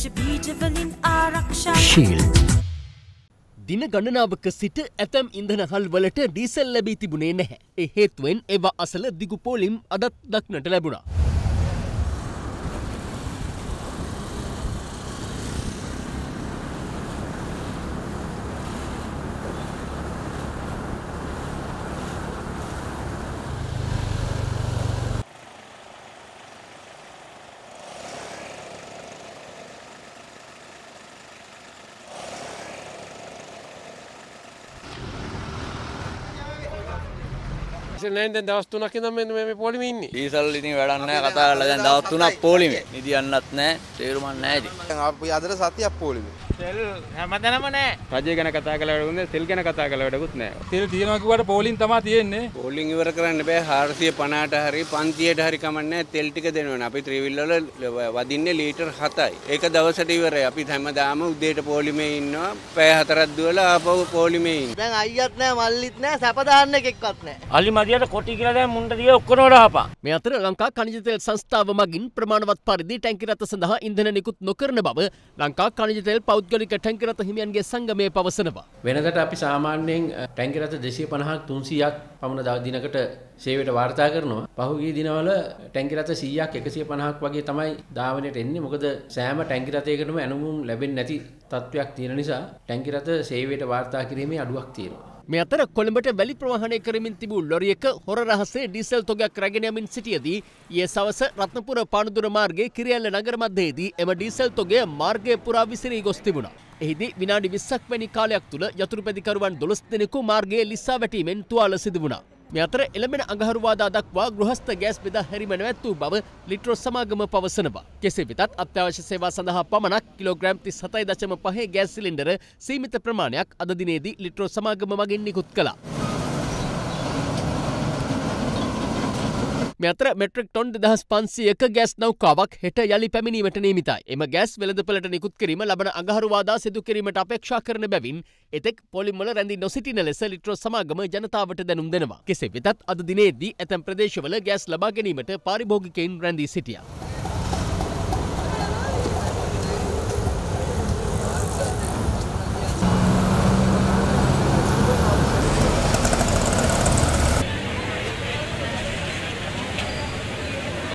විශ බීජවලින් ආරක්ෂා ශීල්ඩ්. දින ගණනාවක සිට ඇතැම් ඉඳනහල් වලට ඩීසල් ලැබී තිබුණේ නැහැ. එහේත්වෙන් ඒවා අසල දිගු පෝලිම් අදත් දක්නට ලැබුණා. ක්ෂලනයින් දැන් දවස් තුනක් ඉඳන් මෙන්න මේ පොලිමේ ඉන්නේ. ඩීසල් ඉතින් වැඩක් නැහැ කතා කරලා දැන් දවස් තුනක් පොලිමේ. නිදියන්නත් නැහැ, තේරුමක් නැහැ ඉතින්. දැන් අපි අදට සතියක් පොලිමේ. තෙල් හැමතැනම නෑ. රජය ගැන කතා කළ වැඩකුත් නෑ, තෙල් ගැන කතා කළ වැඩකුත් නෑ. තෙල් තියනවා කිව්වට පෝලින් තමයි තියෙන්නේ. පෝලින් ඉවර කරන්න බෑ 450ට හරි 500ට හරි කමන්නේ තෙල් ටික දෙනවනේ. අපි ත්‍රිවිල් වල වදින්නේ ලීටර් 7යි. ඒක දවසට ඉවරයි. අපි හැමදාම උදේට පෝලිමේ ඉන්නවා. පැය හතරක් දුවලා ආපහු පෝලිමේ ඉන්න. දැන් අයියත් නෑ, මල්ලිත් නෑ, සැප දාන්න එකෙක්වත් නෑ. අලි මදියට කොටි කියලා දැන් මුණ්ඩ දිය ඔක්කොම රහපා. මේ අතර ලංකා කනිජ තෙල් සංස්ථාව මගින් ප්‍රමාණවත් පරිදි ටැංකි රථ සඳහා ඉන්ධන නිකුත් නොකරන බව ලංකා කනිජ තෙල් පෞද්ගලික පුද්ගලික ටැංකිරත හිමියන්ගේ සංගමය පවසනවා. වෙනදට අපි සාමාන්‍යයෙන් ටැංකිරත දෙසිය පණහක් තුන්සියක් පමණ දිනකට සේවයට වාර්තා කරනවා. පහුගිය දිනවල ටැංකිරත 100ක් 150ක් වගේ තමයි ධාවනයට එන්නේ. මොකද සෑම ටැංකිරතයකටම ඇනුමුම් ලැබෙන්නේ නැති තත්වයක් තියෙන නිසා ටැංකිරත සේවයට වාර්තා කිරීමේ අඩුවක් තියෙනවා. මේ අතර කොළඹට වැලි ප්‍රවාහණය කරමින් තිබූ ලොරියක හොර රහසේ ඩීසල් තොගයක් රැගෙන යමින් සිටියදී ඊයේ සවස රත්නපුර පානදුර මාර්ගයේ කිරියල්ල නගර මැදයේදී එම ඩීසල් තොගය මාර්ගය පුරා විසිරී ගොස් තිබුණා. එහිදී විනාඩි 20ක් වැනි කාලයක් තුල යතුරුපැදිකරුවන් 12 දෙනෙකු මාර්ගයේ ලිස්සා වැටීමෙන් තුවාල සිදු වුණා. මේ අතර එළඹෙන අඟහරුවාදා දක්වා ගෘහස්ත ගෑස් බෙදා හැරීම නැවැත්වූ බව ලිට්‍රොස් සමාගම පවසනවා. කෙසේ වෙතත් අත්‍යවශ්‍ය සේවා සඳහා පමණක් කිලෝග්‍රෑම් 37.5 ගෑස් සිලින්ඩර සීමිත ප්‍රමාණයක් අද දිනේදී ලිට්‍රොස් සමාගම මගින් නිකුත් කළා. මේ අතර මෙට්‍රික් ටොන් දෙදහස් පන්සියක ගෑස් නෞකාවක් හෙට යළි පැමිණීමට නීමිතයි. එම ගෑස් වෙළඳපළට නිකුත් කිරීම ලබන අඟහරුවාදා සිදු කිරීමට අපේක්ෂා කරන බැවින් එතෙක් පොලිම්වල රැඳී නොසිටින ලෙස ලිට්‍රෝ සමාගම ජනතාවට දැනුම් දෙනවා. කෙසේ වෙතත් අද දිනේදී ඇතැම් ප්‍රදේශවල ගෑස් ලබා ගැනීමට පාරිභෝගිකයින් රැඳී සිටියා.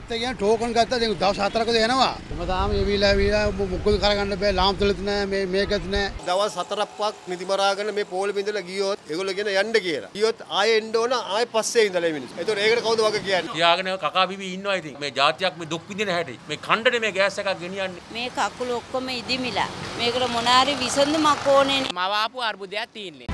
ගත්ත කියන ටෝකන් ගත්ත දෙ දවස් හතරකද එනවා මම තාම එවිලා එවිලා මොකද කරගන්න බෑ ලාම් තුලත් නෑ මේ මේකත් නෑ දවස් හතරක් වක් නිදිමරාගෙන මේ පොල් බින්දලා ගියොත් ඒගොල්ලෝ කියන යන්න කියලා ගියොත් ආයෙ එන්න ඕන ආයෙ පස්සේ ඉඳලා මේ මිනිස්සු ඒතකොට ඒකට කවුද වගේ කියන්නේ තියාගෙන කකා බිබී ඉන්නවා ඉතින් මේ ජාතියක් මේ දුක් විඳින හැටි මේ කණ්ඩනේ මේ ගෑස් එකක් ගෙනියන්නේ මේ කකුල ඔක්කොම ඉදිමිලා මේකට මොනාරි විසඳුමක් ඕනේ මවාපු අර්බුදයක් තියෙන්නේ